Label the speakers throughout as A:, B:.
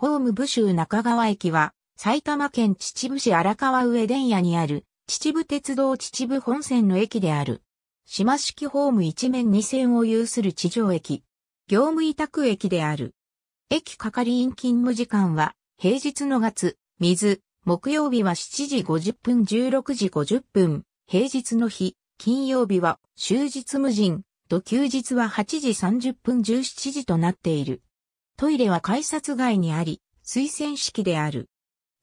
A: ホーム部州中川駅は、埼玉県秩父市荒川上田屋にある、秩父鉄道秩父本線の駅である。島式ホーム一面二線を有する地上駅。業務委託駅である。駅係員勤務時間は、平日の月、水、木曜日は7時50分16時50分、平日の日、金曜日は終日無人、と休日は8時30分17時となっている。トイレは改札外にあり、推薦式である。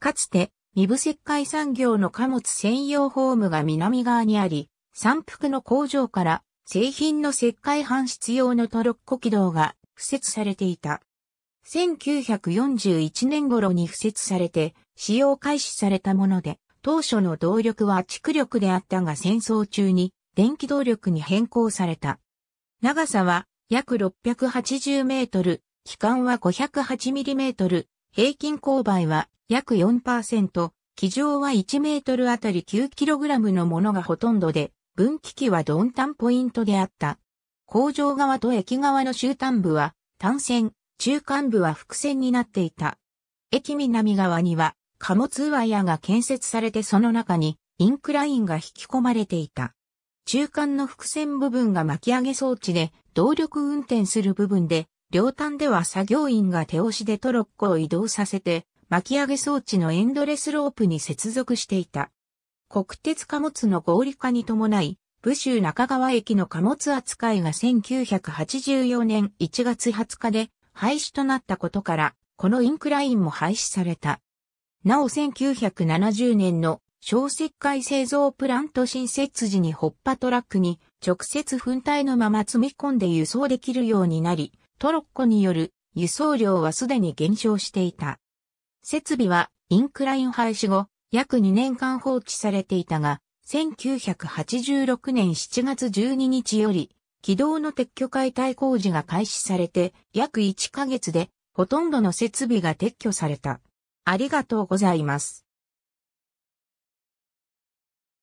A: かつて、三部石灰産業の貨物専用ホームが南側にあり、山腹の工場から製品の石灰搬出用のトロッコ軌道が敷設されていた。1941年頃に敷設されて使用開始されたもので、当初の動力は蓄力であったが戦争中に電気動力に変更された。長さは約680メートル、機関は 508mm、平均勾配は約4%、機上は1メートルあたり 9kg のものがほとんどで、分岐器は鈍端ポイントであった。工場側と駅側の終端部は単線、中間部は複線になっていた。駅南側には貨物ワイヤが建設されてその中にインクラインが引き込まれていた。中間の複線部分が巻き上げ装置で動力運転する部分で両端では作業員が手押しでトロッコを移動させて、巻き上げ装置のエンドレスロープに接続していた。国鉄貨物の合理化に伴い、武州中川駅の貨物扱いが1984年1月20日で廃止となったことから、このインクラインも廃止された。なお1970年の小石灰製造プラント新設時にホッパトラックに直接粉体のまま積み込んで輸送できるようになり、トロッコによる輸送量はすでに減少していた。設備はインクライン廃止後、約2年間放置されていたが、1986年7月12日より、軌道の撤去解体工事が開始されて、約1ヶ月で、ほとんどの設備が撤去された。ありがとうございます。